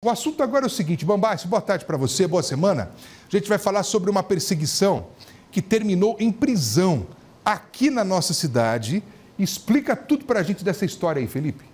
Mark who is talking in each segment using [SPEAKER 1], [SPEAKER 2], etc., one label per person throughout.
[SPEAKER 1] O assunto agora é o seguinte, Bambaço, boa tarde para você, boa semana. A gente vai falar sobre uma perseguição que terminou em prisão aqui na nossa cidade. Explica tudo para a gente dessa história aí, Felipe.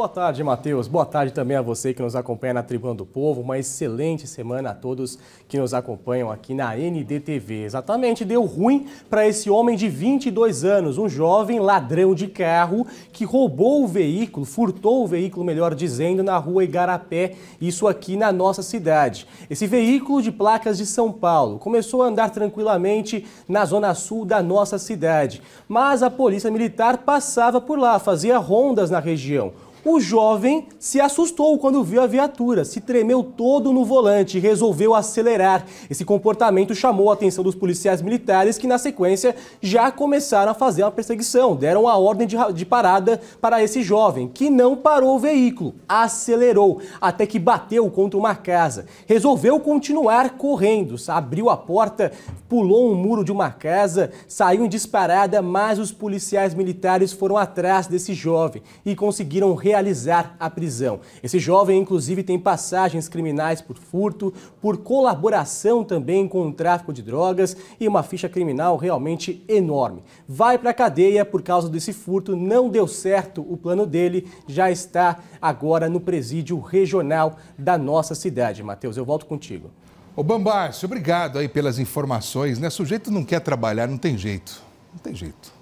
[SPEAKER 2] Boa tarde, Matheus. Boa tarde também a você que nos acompanha na Tribuna do Povo. Uma excelente semana a todos que nos acompanham aqui na NDTV. Exatamente, deu ruim para esse homem de 22 anos, um jovem ladrão de carro que roubou o veículo, furtou o veículo, melhor dizendo, na rua Igarapé, isso aqui na nossa cidade. Esse veículo de placas de São Paulo começou a andar tranquilamente na zona sul da nossa cidade, mas a polícia militar passava por lá, fazia rondas na região. O jovem se assustou quando viu a viatura, se tremeu todo no volante e resolveu acelerar. Esse comportamento chamou a atenção dos policiais militares que, na sequência, já começaram a fazer a perseguição. Deram a ordem de, de parada para esse jovem, que não parou o veículo, acelerou até que bateu contra uma casa. Resolveu continuar correndo, abriu a porta, pulou um muro de uma casa, saiu em disparada, mas os policiais militares foram atrás desse jovem e conseguiram realizar a prisão. Esse jovem, inclusive, tem passagens criminais por furto, por colaboração também com o tráfico de drogas e uma ficha criminal realmente enorme. Vai para a cadeia por causa desse furto, não deu certo o plano dele, já está agora no presídio regional
[SPEAKER 1] da nossa cidade. Matheus, eu volto contigo. Ô Bambárcio, obrigado aí pelas informações, né? Sujeito não quer trabalhar, não tem jeito. Não tem jeito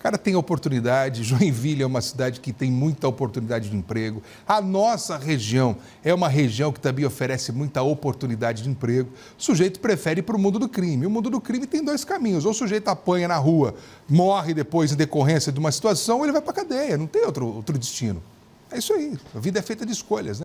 [SPEAKER 1] cara tem oportunidade, Joinville é uma cidade que tem muita oportunidade de emprego. A nossa região é uma região que também oferece muita oportunidade de emprego. O sujeito prefere ir para o mundo do crime. O mundo do crime tem dois caminhos. Ou o sujeito apanha na rua, morre depois em decorrência de uma situação, ou ele vai para a cadeia. Não tem outro, outro destino. É isso aí. A vida é feita de escolhas, né?